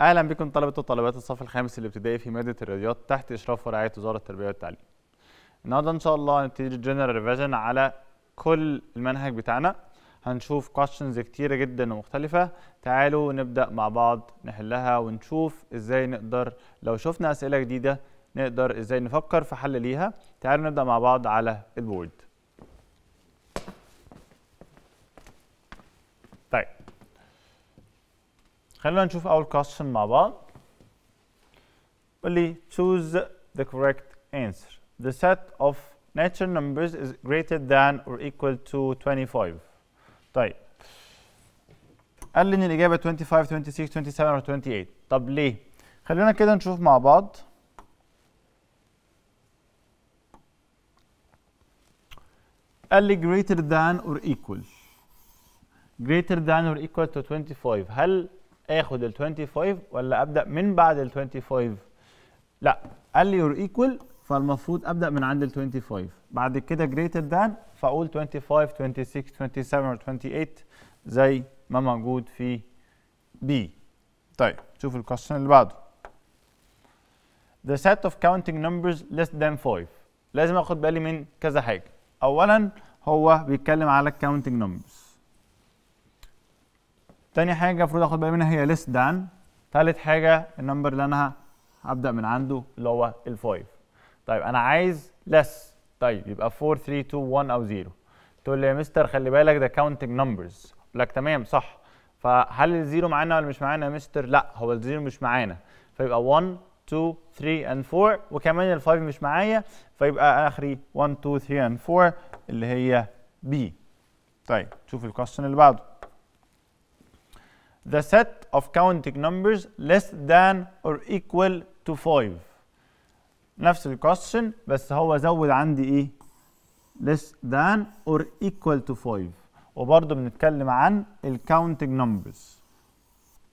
اهلا بكم طلبه وطالبات الصف الخامس الابتدائي في ماده الرياضيات تحت اشراف ورعايه وزاره التربيه والتعليم النهارده ان شاء الله هنبتدي الجنرال ريفيجن على كل المنهج بتاعنا هنشوف كويشنز كتيره جدا ومختلفه تعالوا نبدا مع بعض نحلها ونشوف ازاي نقدر لو شفنا اسئله جديده نقدر ازاي نفكر في حل ليها تعالوا نبدا مع بعض على البورد طيب خلينا نشوف اول question مع بعض قول لي choose the correct answer the set of natural numbers is greater than or equal to 25 طيب قال لي ان الاجابه 25 26 27 or 28 طب ليه خلينا كده نشوف مع بعض قال لي greater than or equal greater than or equal to 25 هل اخد ال 25 ولا ابدا من بعد ال 25 لا قال لي يور ايكوال فالمفروض ابدا من عند ال 25 بعد كده جريتر ذان فاقول 25 26 27 28 زي ما موجود في بي طيب شوف الكويشن اللي بعده The set of counting numbers less than 5 لازم اخد بالي من كذا حاجه اولا هو بيتكلم على الكاونتنج نمبرز تاني حاجه المفروض اخد بالي منها هي ليس دان تالت حاجه النمبر اللي انا هبدا من عنده اللي هو ال5 طيب انا عايز less طيب يبقى 4 3 2 1 او 0 تقول لي يا مستر خلي بالك ده كاونتنج نمبرز لك تمام صح فهل الزيرو معانا ولا مش معانا يا مستر لا هو الزيرو مش معانا فيبقى 1 2 3 and 4 وكمان ال5 مش معايا فيبقى اخري 1 2 3 and 4 اللي هي B طيب شوف الكويستشن اللي بعده the set of counting numbers less than or equal to 5 نفس الكوستشن بس هو زود عندي ايه less than or equal to 5 وبرضه بنتكلم عن الكاونتنج نمبرز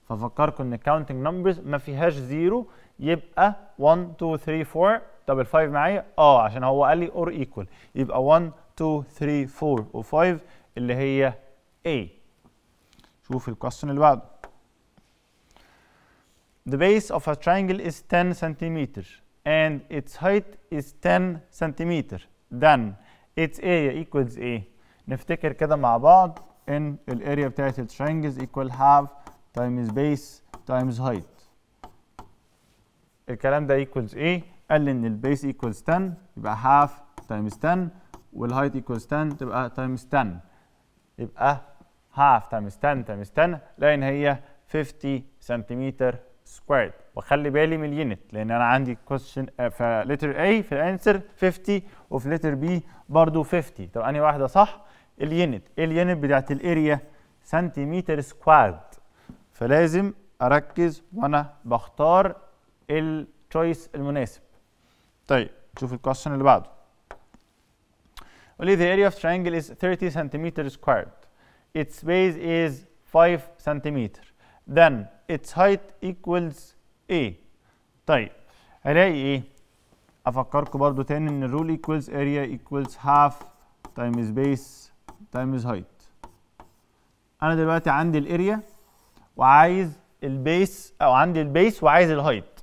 ففكركم ان الكاونتنج نمبرز ما فيهاش زيرو يبقى 1 2 3 4 طب ال 5 معايا اه عشان هو قال لي اور ايكوال يبقى 1 2 3 4 و5 اللي هي 8 شوف الكويستشن اللي بعده The base of a triangle is 10 centimeter and its height is 10 centimeter then its area equals a نفتكر كده مع بعض ان الاريا بتاعت is equal half times base times height الكلام ده equals a قال لي ان البيس equals 10 يبقى half times 10 والهايت equals 10 تبقى times 10 يبقى هقف طب استنى طب استنى لان هي 50 سنتيمتر سكويرد واخلي بالي من اليونت لان انا عندي كويشن في لتر A في الانسر 50 وفي لتر B برضو 50 طب انهي واحده صح اليونت إيه اليونت بتاعت الاريا سنتيمتر سكويرد فلازم اركز وانا بختار التشويس المناسب طيب شوف الكويشن اللي بعده قول لي the area of triangle is 30 سنتيمتر squared its base is 5 cm then its height equals A طيب هلاقي ايه افكركم برضو تاني ان الرول equals area equals half times base times height انا دلوقتي عندي الاريا وعايز البيس او عندي البيس وعايز الهايت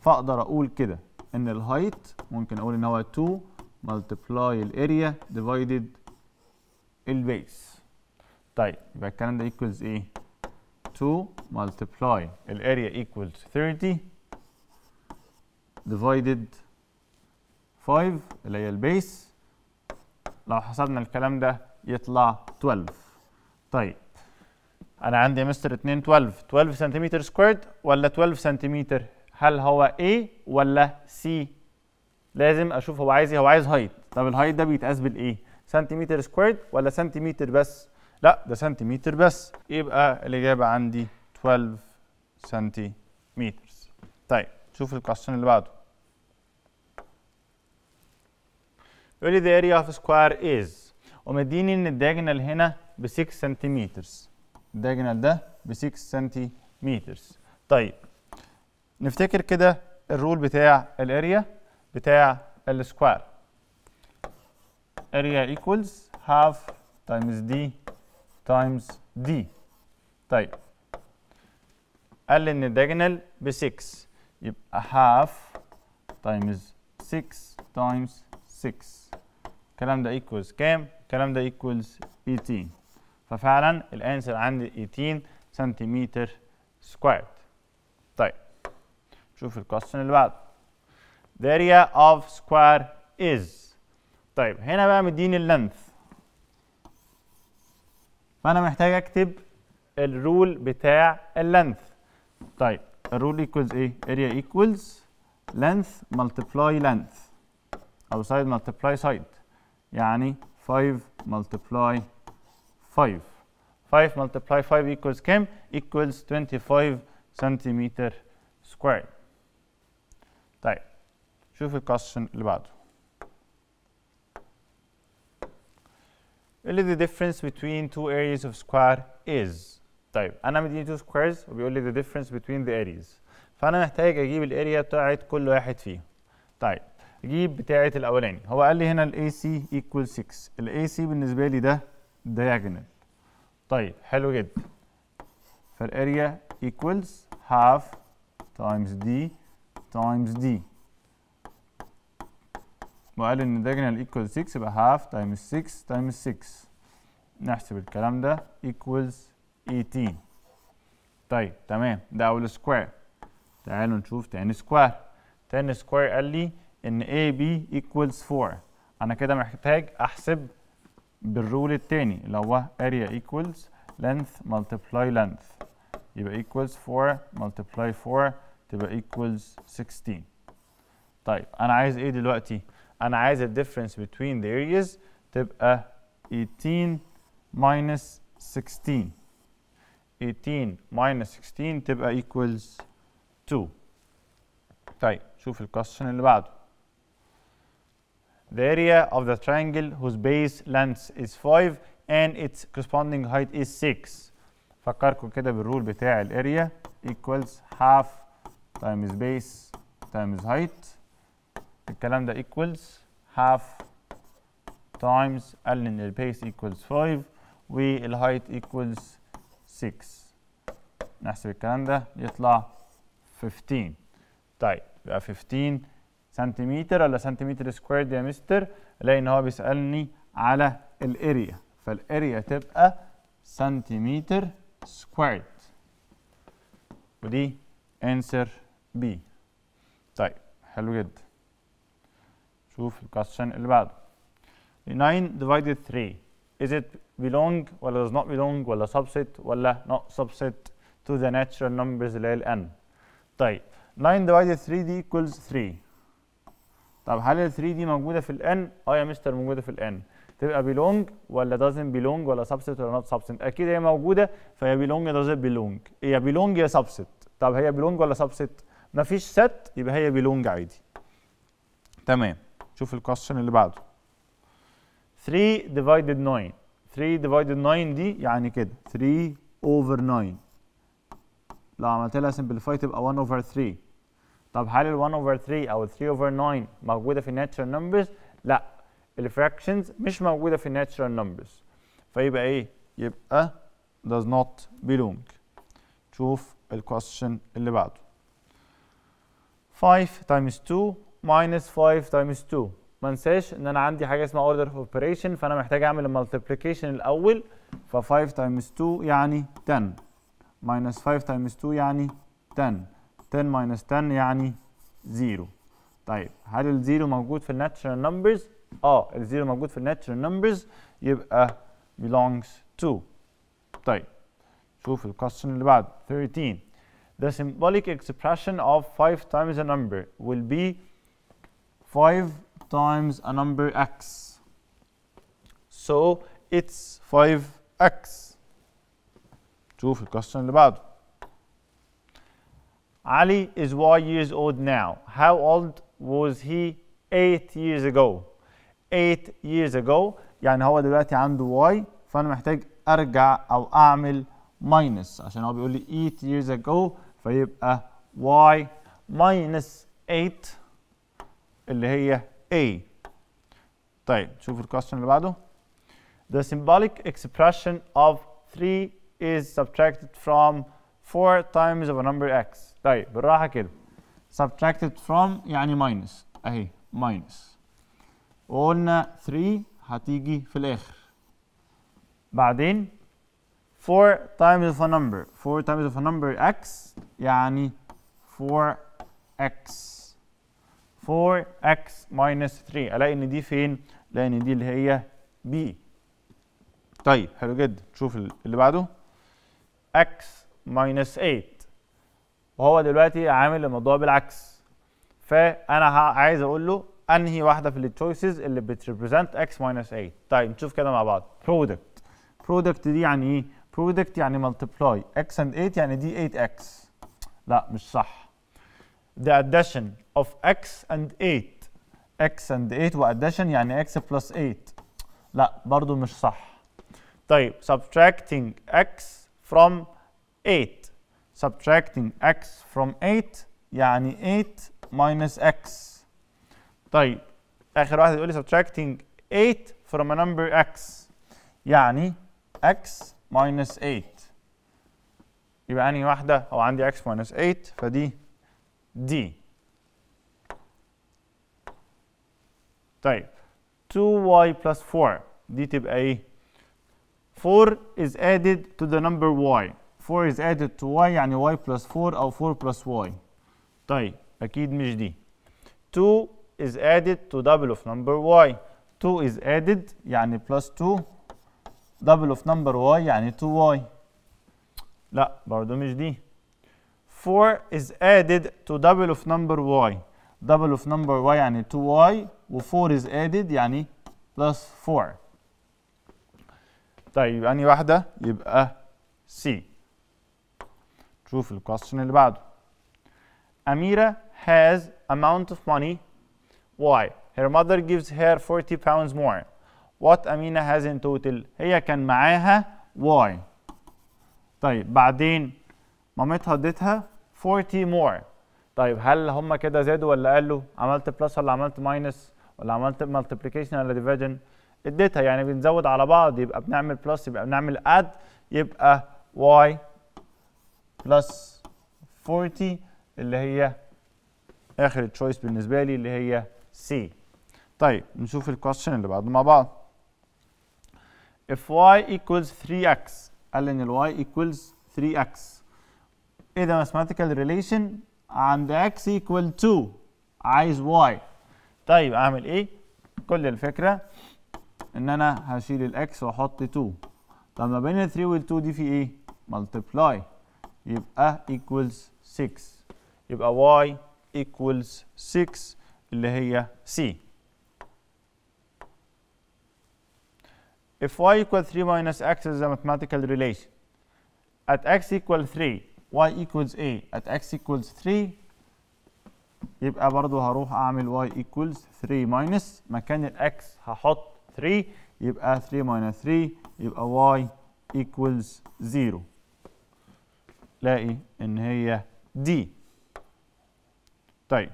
فاقدر اقول كده ان الهايت ممكن اقول ان هو 2 multiply الاريا divided البيس طيب يبقى الكلام ده equals ايه 2 multiply الاريا equals 30 divided 5 اللي هي البيس لو حسبنا الكلام ده يطلع 12 طيب انا عندي يا مستر 2 12 12 سنتيمتر سكويرد ولا 12 سنتيمتر هل هو A ولا C لازم اشوف هو عايز ايه هو عايز هايت طب الهايت ده بيتقاس بالايه سنتيمتر سكويرد ولا سنتيمتر بس لا ده سنتيمتر بس يبقى الإجابة عندي 12 سنتيمتر طيب شوف الكويشن اللي بعده يقول لي the area of square is ومديني ان الداجنال هنا ب 6 سنتيمتر الداجنال ده ب 6 سنتيمتر طيب نفتكر كده الرول بتاع الاريا بتاع السكوير area equals half times d تايمز دي طيب قال لي ان الدياجونال ب 6 يبقى هاف تايمز 6 تايمز 6 الكلام ده ايكوالز كام؟ الكلام ده ايكوالز 18 ففعلا الانسر عندي 18 سنتيمتر سكوير طيب شوف الكوستشن اللي بعده the area of square is طيب هنا بقى مديني اللينث فانا محتاج اكتب الرول بتاع اللينث طيب الرول ايكوالز ايه اريا ايكوالز لينث ملتبلاي لينث او سايد ملتبلاي سايد يعني 5 ملتبلاي 5 5 ملتبلاي 5 ايكوالز كام ايكوالز 25 سنتيمتر سكوير طيب شوف الكويشن اللي بعده يقول لي the difference between two areas of square is طيب انا مديني two squares وبيقول لي the difference between the areas فانا محتاج اجيب الاريا بتاعت كل واحد فيهم طيب اجيب بتاعت الاولاني هو قال لي هنا ال AC equal 6 ال AC بالنسبه لي ده diagonal طيب حلو جدا فالاريا equals half times d times d وقال ان diagonal equals 6 يبقى half times 6 times 6 نحسب الكلام ده equals 18 طيب تمام ده اول سكوير تعالوا نشوف تاني سكوير تاني سكوير قال لي ان AB equals 4 انا كده محتاج احسب بالرول التاني اللي هو area equals length multiply length يبقى equals 4 multiply 4 تبقى equals 16 طيب انا عايز ايه دلوقتي انا عايز الديفرنس between the areas تبقى uh, 18 minus 16 18 minus 16 تبقى equals 2 طيب شوف الكويشن اللي بعده The area of the triangle whose base length is 5 and its corresponding height is 6 فكركم كده بالرول بتاع الاريا equals half times base times height الكلام ده equals half times قال ان البيس equals 5 والهايت equals 6 نحسب الكلام ده يطلع 15 طيب يبقى 15 سنتيمتر ولا سنتيمتر سكوير مستر الاقي ان هو بيسالني على الاريا فالاريا تبقى سنتيمتر سكويرد ودي انسر بي طيب حلو جدا شوف الكاستشن اللي بعده 9 divided 3 is it belong ولا does not belong ولا subset ولا not subset to the natural numbers اللي هي n طيب 9 divided 3 دي equals 3 طب هل ال 3 دي موجوده في ال n؟ اه يا مستر موجوده في ال n تبقى belong ولا doesn't belong ولا subset ولا not subset اكيد هي موجوده فهي belong doesn't belong هي belong يا subset طب هي belong ولا subset مفيش set يبقى هي belong عادي تمام شوف الكويشن اللي بعده 3 ديفايدد 9 3 ديفايدد 9 دي يعني كده 3 اوفر 9 لو عملت لها سمبليفاي تبقى 1 اوفر 3 طب هل ال 1 اوفر 3 او ال 3 اوفر 9 موجوده في الناتشرال نمبرز؟ لا الفراكشنز مش موجوده في الناتشرال نمبرز فيبقى ايه؟ يبقى does not belong شوف الكويشن اللي بعده 5 times 2 minus 5 times 2 ما انساش ان انا عندي حاجه اسمها order of operation فانا محتاج اعمل المالتيبليكيشن الاول ف 5 times 2 يعني 10 minus 5 times 2 يعني 10 10 minus 10 يعني 0 طيب هل الزيرو موجود في الناتشرال نمبرز؟ اه الزيرو موجود في الناتشرال نمبرز يبقى belongs to طيب شوف الكوستشن اللي بعده 13 The symbolic expression of 5 times a number will be 5 times a number x. So it's 5x. شوف الكويستشن اللي بعده. Ali is Y years old now. How old was he 8 years ago? 8 years ago يعني هو دلوقتي عنده Y فأنا محتاج أرجع أو أعمل minus عشان هو بيقول لي 8 years ago فيبقى Y minus 8 اللي هي A طيب شوف الكويستشن اللي بعده The symbolic expression of 3 is subtracted from 4 times of a number x طيب بالراحة كده subtracted from يعني minus اهي minus وقلنا 3 هتيجي في الآخر بعدين 4 times of a number 4 times of a number x يعني 4x 4x minus 3 الاقي ان دي فين الاقي ان دي اللي هي b طيب حلو جدا نشوف اللي بعده x minus 8 وهو دلوقتي عامل الموضوع بالعكس فانا عايز اقول له انهي واحده في التشويسز اللي بتريبريزنت x minus 8 طيب نشوف كده مع بعض برودكت برودكت دي يعني ايه برودكت يعني ملتبلاي x and 8 يعني دي 8x لا مش صح the addition of x and 8 x and 8 addition يعني x plus 8 لا برضو مش صح طيب subtracting x from 8 subtracting x from 8 يعني 8 minus x طيب اخر واحد يقول لي subtracting 8 from a number x يعني x minus 8 يبقى انهي واحده هو عندي x minus 8 فدي D. طيب 2y plus 4 دي تبقى ايه 4 is added to the number y 4 is added to y يعني y plus 4 او 4 plus y طيب اكيد مش دي 2 is added to double of number y 2 is added يعني plus 2 double of number y يعني 2y لا برضه مش دي 4 is added to double of number y double of number y يعني 2y و 4 is added يعني plus 4 طيب أنهي واحدة يبقى C شوف الكويستشن اللي بعده Amira has amount of money Y her mother gives her 40 pounds more what Amina has in total هي كان معاها Y طيب بعدين مامتها اديتها 40 more طيب هل هم كده زادوا ولا قالوا عملت بلس ولا عملت ماينس ولا عملت مالتيبليكيشن ولا ديفيجن اديتها يعني بنزود على بعض يبقى بنعمل بلس يبقى بنعمل اد يبقى y بلس 40 اللي هي اخر تشويس بالنسبه لي اللي هي C طيب نشوف الكويشن اللي بعده مع بعض if y equals 3x قال ان ال y equals 3x اذا mathematical relation عند x equal to عايز y طيب اعمل ايه كل الفكره ان انا هشيل الاكس واحط 2 طب ما بين 3 وال 2 دي في ايه multiply يبقى equals 6 يبقى y equals 6 اللي هي c if y equal 3 minus x is a mathematical relation at x equal 3 y equals a at x equals 3 يبقى برضو هروح اعمل y equals 3 minus مكان x هحط 3 يبقى 3 minus 3 يبقى y equals 0 لاقي ان هي دي طيب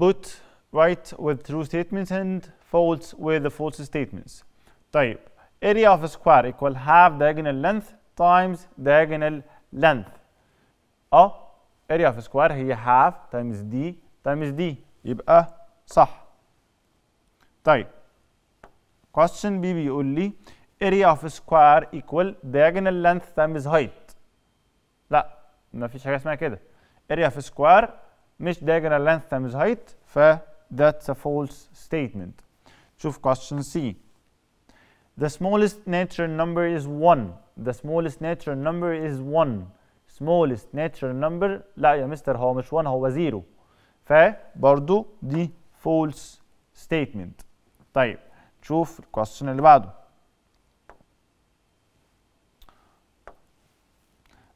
put right with true statements and false with the false statements طيب area of square equal half diagonal length times diagonal length اه area of square هي half times d times d يبقى صح طيب question B بيقول لي area of square equal diagonal length times height لا ما فيش حاجه اسمها كده area of square مش diagonal length times height ف that's a false statement شوف question C The smallest natural number is 1 The smallest natural number is 1 smallest natural number لا يا مستر هو مش 1 هو 0 فبرضو دي false statement طيب نشوف الكويستشن اللي بعده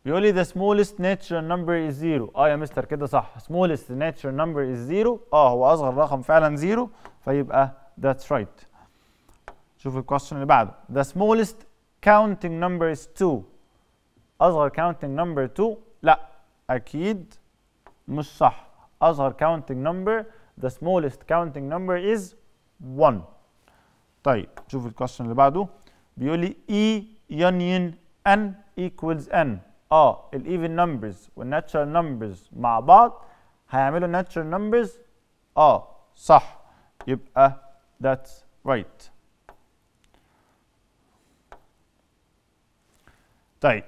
بيقول لي the smallest natural number is 0 اه يا مستر كده صح smallest natural number is 0 اه هو اصغر رقم فعلا 0 فيبقى that's right شوف الكويستشن اللي بعده the smallest counting number is 2 أصغر counting number 2 لا أكيد مش صح أصغر counting number the smallest counting number is 1 طيب شوف الكويستشن اللي بعده بيقول e union n equals n اه ال even numbers وال natural numbers مع بعض هيعملوا natural numbers اه صح يبقى that's right طيب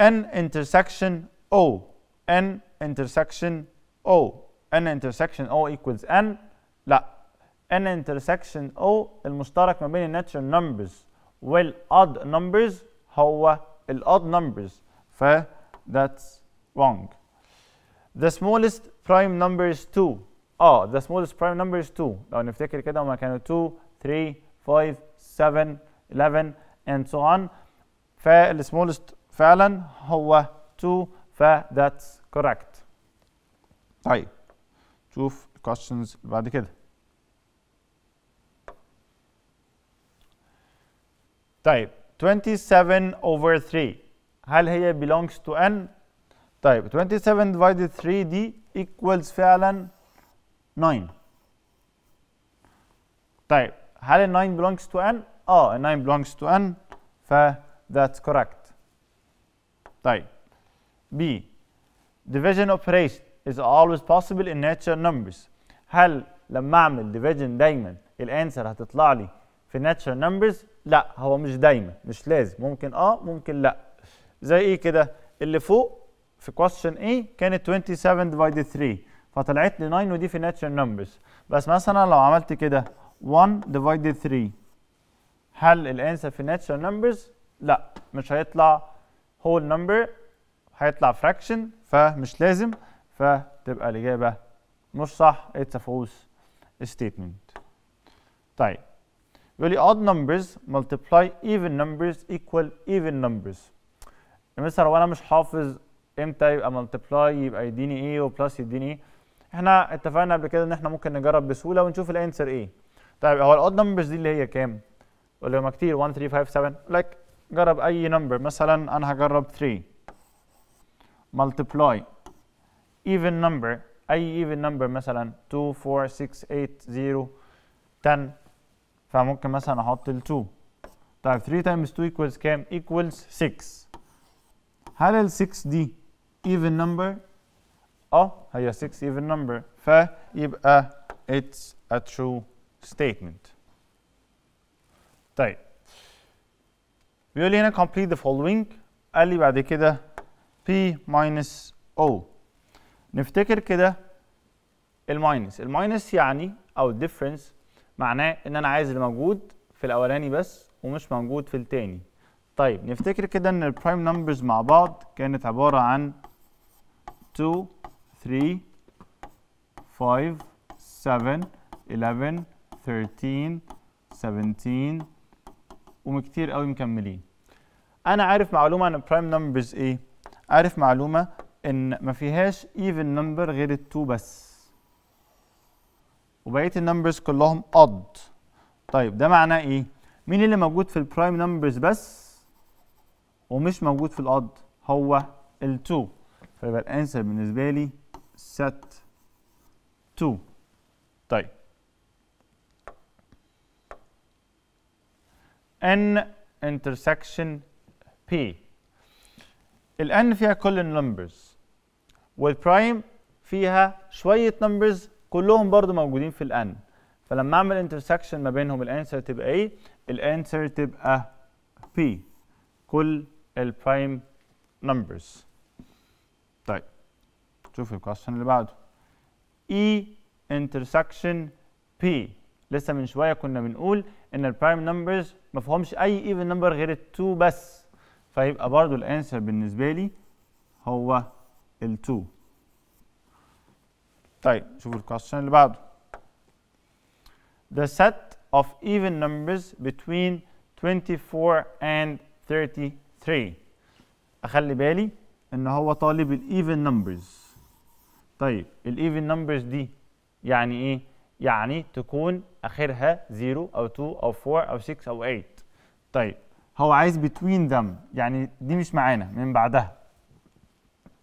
N intersection O N intersection O N intersection O equals N لا N intersection O المشترك ما بين natural numbers odd numbers هو odd numbers ف that's wrong the smallest prime number is 2 اه the smallest prime number is 2 لو نفتكر كده هما كانوا 2 3 5 7 11 and so on فالسمولست فعلا هو 2 فذاتس كوركت طيب شوف questions اللي بعد كده طيب 27 over 3 هل هي belongs to n طيب 27 divided 3 دي equals فعلا 9 طيب هل ال 9 belongs to n اه ال 9 belongs to n ف That's correct. طيب B division operation is always possible in natural numbers. هل لما اعمل division دايما الانسر هتطلع لي في natural numbers؟ لا هو مش دايما مش لازم ممكن اه ممكن لا. زي ايه كده؟ اللي فوق في question A كانت 27 divided 3 فطلعت لي 9 ودي في natural numbers بس مثلا لو عملت كده 1 divided 3 هل الانسر في natural numbers؟ لا مش هيطلع whole number هيطلع fraction فمش لازم فتبقى الإجابة مش صح it's a false statement طيب بيقول لي odd numbers multiply even numbers equal even numbers مثلا وانا مش حافظ امتى يبقى multiply يبقى يديني ايه وبلس يديني ايه احنا اتفقنا قبل كده ان احنا ممكن نجرب بسهوله ونشوف الانسر ايه طيب هو الاود نمبرز دي اللي هي كام؟ قول لي كتير 1 3 5 7 لك جرب اي نمبر مثلا انا هجرب 3 multiply even number اي even number مثلا 2 4 6 8 0 10 فممكن مثلا احط ال 2 طيب 3 times 2 equals كام equals 6 هل ال 6 دي even number اه هي 6 even number فيبقى it's a true statement طيب بيقول لي هنا complete the following قال لي بعد كده P minus O نفتكر كده الماينس الماينس يعني او الديفرنس معناه ان انا عايز اللي موجود في الاولاني بس ومش موجود في التاني طيب نفتكر كده ان البرايم نمبرز مع بعض كانت عباره عن 2 3 5 7 11 13 17 ومكتير قوي مكملين انا عارف معلومه عن البرايم نمبرز ايه عارف معلومه ان ما فيهاش ايفن نمبر غير ال2 بس وبقيه النمبرز كلهم اد طيب ده معناه ايه مين اللي موجود في البرايم نمبرز بس ومش موجود في الاد هو ال2 فيبقى الانسر بالنسبه لي set 2 طيب n intersection P الان فيها كل النمبرز والبرايم فيها شويه نمبرز كلهم برضو موجودين في الان فلما اعمل intersection ما بينهم الانسر تبقى ايه الانسر تبقى P كل البرايم نمبرز طيب شوف question اللي بعده E intersection P لسه من شويه كنا بنقول ان البرايم نمبرز ما فيهمش اي ايفن نمبر غير ال2 بس فيبقى برضو الانسر بالنسبه لي هو ال2 طيب شوفوا الكوستشن اللي بعده the set of even numbers between 24 and 33 اخلي بالي ان هو طالب even numbers طيب even numbers دي يعني ايه يعني تكون اخرها 0 او 2 او 4 او 6 او 8 طيب هو عايز between them يعني دي مش معانا من بعدها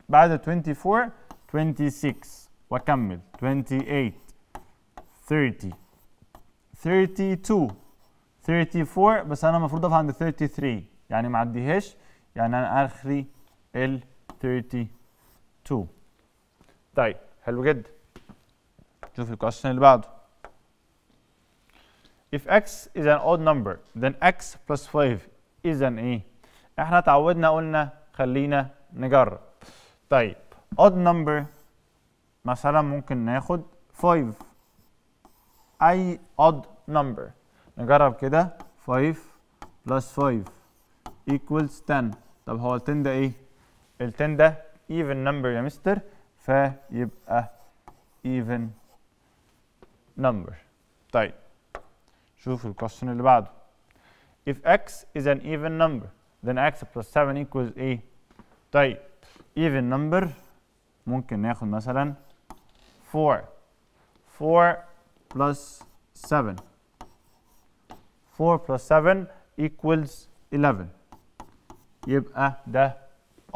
بعد 24 26 واكمل 28 30 32 34 بس انا المفروض اقف عند 33 يعني ما عديهاش يعني انا اخري ال 32 طيب حلو جدا شوف الكويشن اللي بعده If x is an odd number, then x plus 5 اذا ايه احنا اتعودنا قلنا خلينا نجرب طيب odd number مثلا ممكن ناخد 5 اي odd number نجرب كده 5 plus 5 equals 10 طب هو ال 10 ده ايه ال 10 ده even number يا مستر فيبقى even number طيب شوف الكويستشن اللي بعده if x is an even number then x plus 7 equals a طيب even number ممكن ناخد مثلا 4 4 plus 7 4 plus 7 equals 11 يبقى ده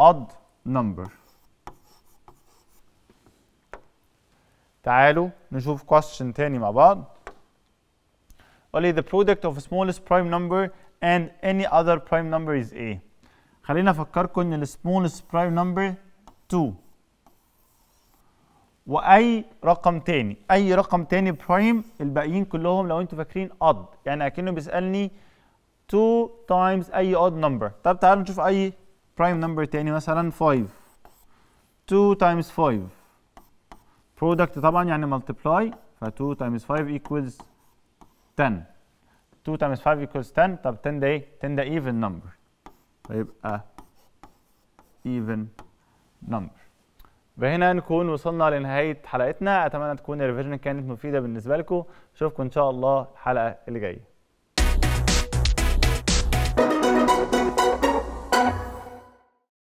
odd number تعالوا نشوف question تاني مع بعض only the product of smallest prime number and any other prime number is A خلينا افكركم ان ال smallest prime number 2 واي رقم تاني اي رقم تاني برايم الباقيين كلهم لو انتوا فاكرين odd يعني اكنه بيسالني 2 times اي odd number طب تعالوا نشوف اي prime number تاني مثلا 5 2 times 5 product طبعا يعني multiply ف 2 times 5 equals 10 2 times 5 equals 10 طب 10 ده ايه 10 ده even number فيبقى even number بهنا نكون وصلنا لنهايه حلقتنا اتمنى تكون الريفيجن كانت مفيده بالنسبه لكم اشوفكم ان شاء الله الحلقه اللي جايه